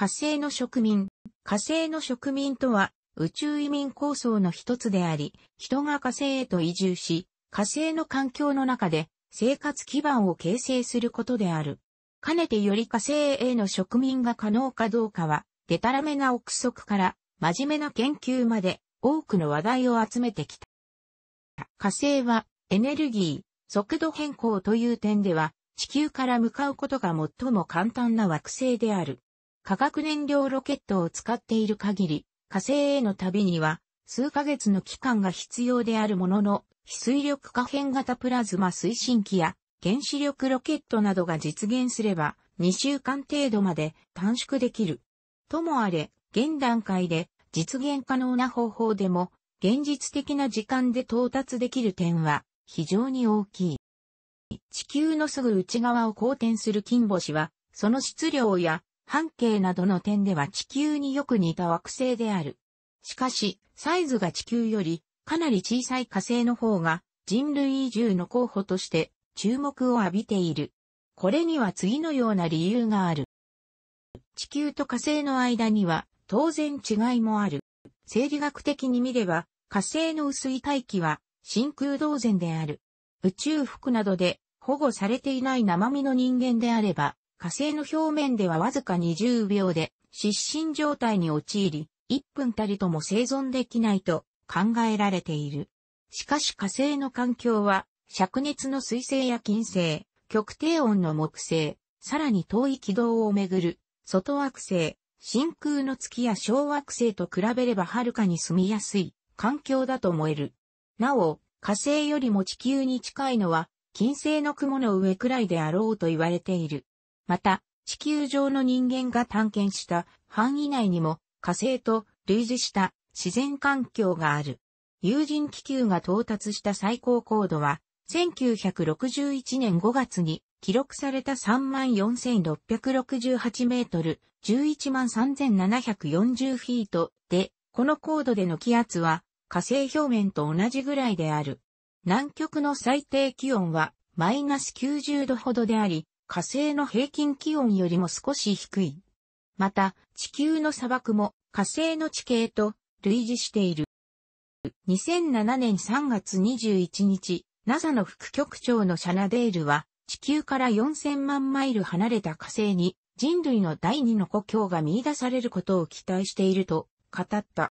火星の植民。火星の植民とは、宇宙移民構想の一つであり、人が火星へと移住し、火星の環境の中で生活基盤を形成することである。かねてより火星への植民が可能かどうかは、でたらめな憶測から、真面目な研究まで多くの話題を集めてきた。火星はエネルギー、速度変更という点では、地球から向かうことが最も簡単な惑星である。化学燃料ロケットを使っている限り、火星への旅には数ヶ月の期間が必要であるものの、非水力可変型プラズマ推進機や原子力ロケットなどが実現すれば2週間程度まで短縮できる。ともあれ、現段階で実現可能な方法でも現実的な時間で到達できる点は非常に大きい。地球のすぐ内側を公転する金星は、その質量や半径などの点では地球によく似た惑星である。しかし、サイズが地球よりかなり小さい火星の方が人類移住の候補として注目を浴びている。これには次のような理由がある。地球と火星の間には当然違いもある。生理学的に見れば火星の薄い大気は真空動然である。宇宙服などで保護されていない生身の人間であれば火星の表面ではわずか20秒で失神状態に陥り、1分たりとも生存できないと考えられている。しかし火星の環境は、灼熱の水星や金星、極低温の木星、さらに遠い軌道をめぐる、外惑星、真空の月や小惑星と比べればはるかに住みやすい環境だと思える。なお、火星よりも地球に近いのは、金星の雲の上くらいであろうと言われている。また、地球上の人間が探検した範囲内にも火星と類似した自然環境がある。有人気球が到達した最高高度は、1961年5月に記録された34,668メートル、113,740フィートで、この高度での気圧は火星表面と同じぐらいである。南極の最低気温はマイナス90度ほどであり、火星の平均気温よりも少し低い。また、地球の砂漠も火星の地形と類似している。2007年3月21日、NASA の副局長のシャナデールは、地球から4000万マイル離れた火星に人類の第二の故郷が見出されることを期待していると語った。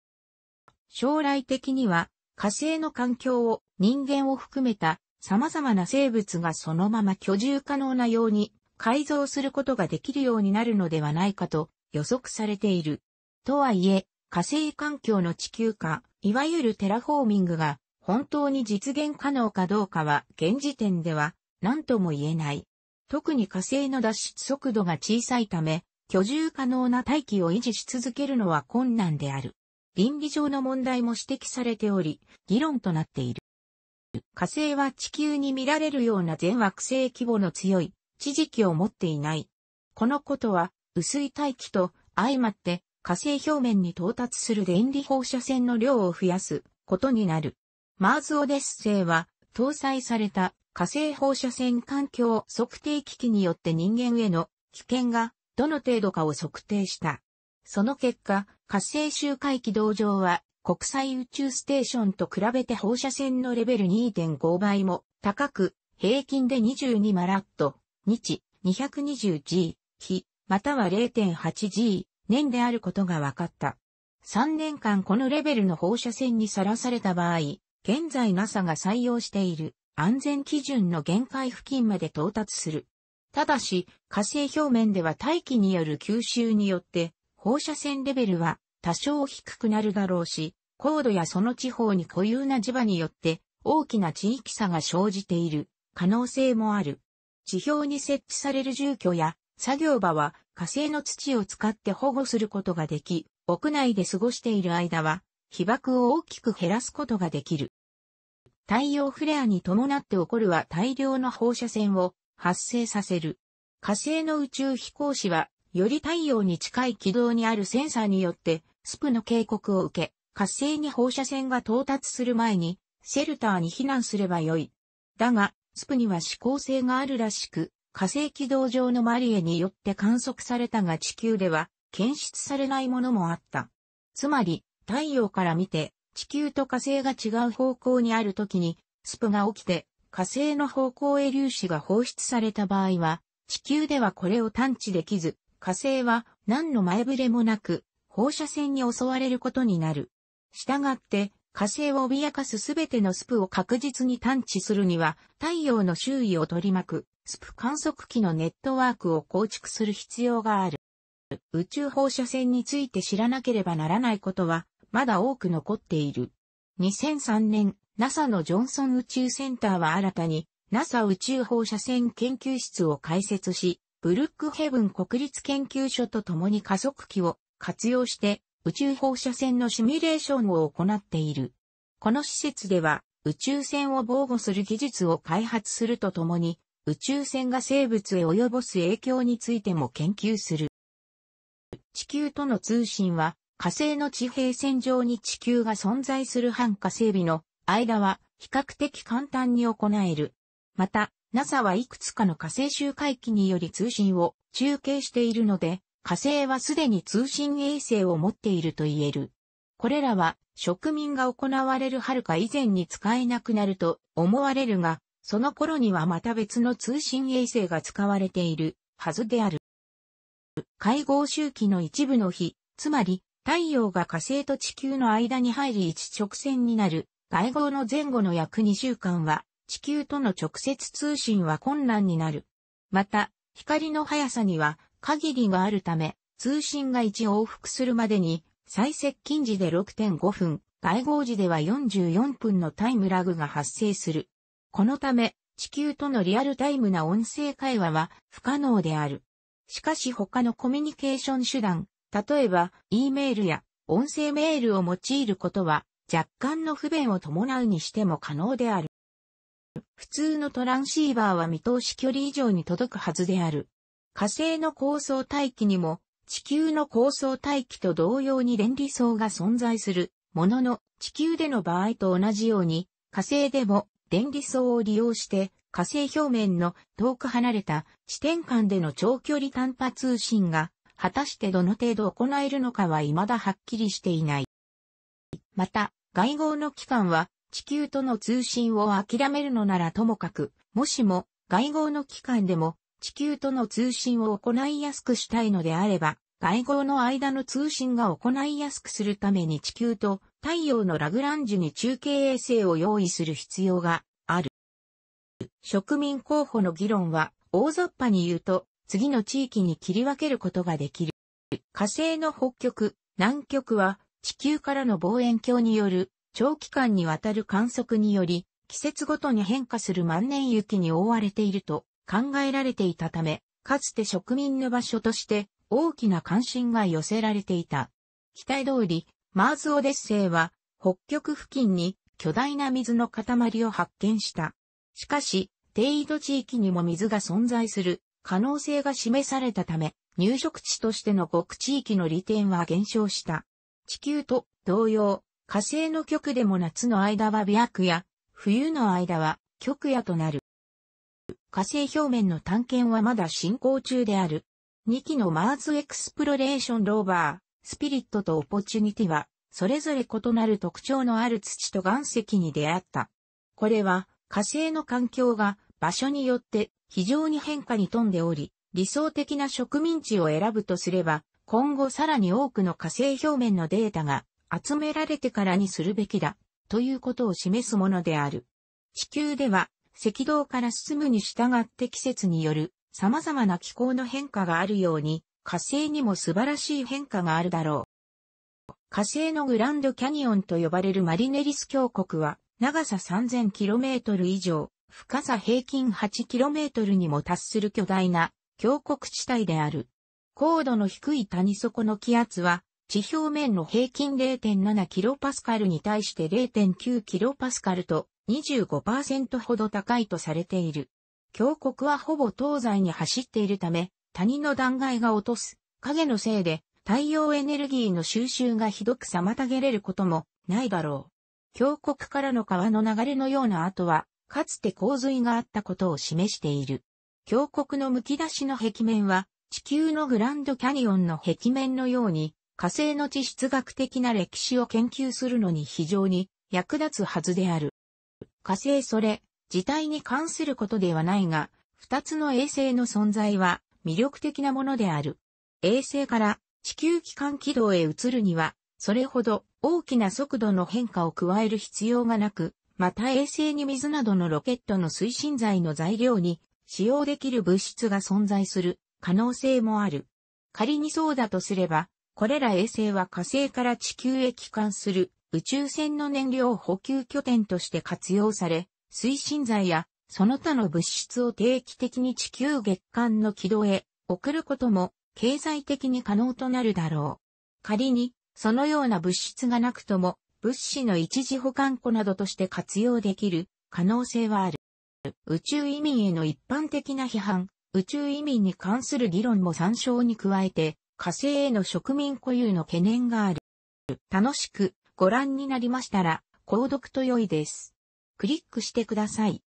将来的には火星の環境を人間を含めた様々な生物がそのまま居住可能なように改造することができるようになるのではないかと予測されている。とはいえ、火星環境の地球化、いわゆるテラフォーミングが本当に実現可能かどうかは現時点では何とも言えない。特に火星の脱出速度が小さいため、居住可能な大気を維持し続けるのは困難である。倫理上の問題も指摘されており、議論となっている。火星は地球に見られるような全惑星規模の強い地磁気を持っていない。このことは薄い大気と相まって火星表面に到達する電離放射線の量を増やすことになる。マーズオデッセイは搭載された火星放射線環境測定機器によって人間への危険がどの程度かを測定した。その結果、火星周回軌道上は国際宇宙ステーションと比べて放射線のレベル2.5倍も高く、平均で22マラット、日、220G、日、または 0.8G、年であることが分かった。3年間このレベルの放射線にさらされた場合、現在 NASA が採用している安全基準の限界付近まで到達する。ただし、火星表面では大気による吸収によって放射線レベルは多少低くなるだろうし、高度やその地方に固有な磁場によって大きな地域差が生じている可能性もある。地表に設置される住居や作業場は火星の土を使って保護することができ、屋内で過ごしている間は被爆を大きく減らすことができる。太陽フレアに伴って起こるは大量の放射線を発生させる。火星の宇宙飛行士はより太陽に近い軌道にあるセンサーによって、スプの警告を受け、活性に放射線が到達する前に、シェルターに避難すればよい。だが、スプには指向性があるらしく、火星軌道上のマリエによって観測されたが地球では検出されないものもあった。つまり、太陽から見て、地球と火星が違う方向にある時に、スプが起きて、火星の方向へ粒子が放出された場合は、地球ではこれを探知できず、火星は何の前触れもなく放射線に襲われることになる。したがって火星を脅かすすべてのスプを確実に探知するには太陽の周囲を取り巻くスプ観測機のネットワークを構築する必要がある。宇宙放射線について知らなければならないことはまだ多く残っている。2003年、NASA のジョンソン宇宙センターは新たに NASA 宇宙放射線研究室を開設し、ブルックヘブン国立研究所と共に加速器を活用して宇宙放射線のシミュレーションを行っている。この施設では宇宙船を防護する技術を開発するとともに宇宙船が生物へ及ぼす影響についても研究する。地球との通信は火星の地平線上に地球が存在する半火星備の間は比較的簡単に行える。また、NASA はいくつかの火星周回機により通信を中継しているので、火星はすでに通信衛星を持っていると言える。これらは植民が行われる遥か以前に使えなくなると思われるが、その頃にはまた別の通信衛星が使われているはずである。会合周期の一部の日、つまり太陽が火星と地球の間に入り一直線になる、会合の前後の約2週間は地球との直接通信は困難になる。また、光の速さには限りがあるため、通信が1往復するまでに、最接近時で6.5分、外合時では44分のタイムラグが発生する。このため、地球とのリアルタイムな音声会話は不可能である。しかし他のコミュニケーション手段、例えば、E メールや音声メールを用いることは若干の不便を伴うにしても可能である。普通のトランシーバーは見通し距離以上に届くはずである。火星の高層大気にも、地球の高層大気と同様に電離層が存在する、ものの、地球での場合と同じように、火星でも電離層を利用して、火星表面の遠く離れた地点間での長距離短波通信が、果たしてどの程度行えるのかは未だはっきりしていない。また、外号の期間は地球との通信を諦めるのならともかく、もしも外号の機関でも地球との通信を行いやすくしたいのであれば、外号の間の通信が行いやすくするために地球と太陽のラグランジュに中継衛星を用意する必要がある。植民候補の議論は大雑把に言うと次の地域に切り分けることができる。火星の北極、南極は地球からの望遠鏡による長期間にわたる観測により、季節ごとに変化する万年雪に覆われていると考えられていたため、かつて植民の場所として大きな関心が寄せられていた。期待通り、マーズ・オデッセイは北極付近に巨大な水の塊を発見した。しかし、低緯度地域にも水が存在する可能性が示されたため、入植地としての極地域の利点は減少した。地球と同様、火星の極でも夏の間は白夜や、冬の間は極夜となる。火星表面の探検はまだ進行中である。2機のマーズエクスプロレーションローバー、スピリットとオポチュニティは、それぞれ異なる特徴のある土と岩石に出会った。これは火星の環境が場所によって非常に変化に富んでおり、理想的な植民地を選ぶとすれば、今後さらに多くの火星表面のデータが集められてからにするべきだ、ということを示すものである。地球では、赤道から進むに従って季節による様々な気候の変化があるように、火星にも素晴らしい変化があるだろう。火星のグランドキャニオンと呼ばれるマリネリス峡谷は、長さ 3000km 以上、深さ平均 8km にも達する巨大な峡谷地帯である。高度の低い谷底の気圧は地表面の平均 0.7kPa に対して 0.9kPa と25%ほど高いとされている。峡谷はほぼ東西に走っているため、谷の断崖が落とす影のせいで太陽エネルギーの収集がひどく妨げれることもないだろう。峡谷からの川の流れのような跡は、かつて洪水があったことを示している。峡谷の剥き出しの壁面は、地球のグランドキャニオンの壁面のように、火星の地質学的な歴史を研究するのに非常に役立つはずである。火星それ自体に関することではないが、二つの衛星の存在は魅力的なものである。衛星から地球機関軌道へ移るには、それほど大きな速度の変化を加える必要がなく、また衛星に水などのロケットの推進剤の材料に使用できる物質が存在する可能性もある。仮にそうだとすれば、これら衛星は火星から地球へ帰還する宇宙船の燃料補給拠点として活用され、推進剤やその他の物質を定期的に地球月間の軌道へ送ることも経済的に可能となるだろう。仮にそのような物質がなくとも物資の一時保管庫などとして活用できる可能性はある。宇宙移民への一般的な批判、宇宙移民に関する議論も参照に加えて、火星への植民固有の懸念がある。楽しくご覧になりましたら、購読と良いです。クリックしてください。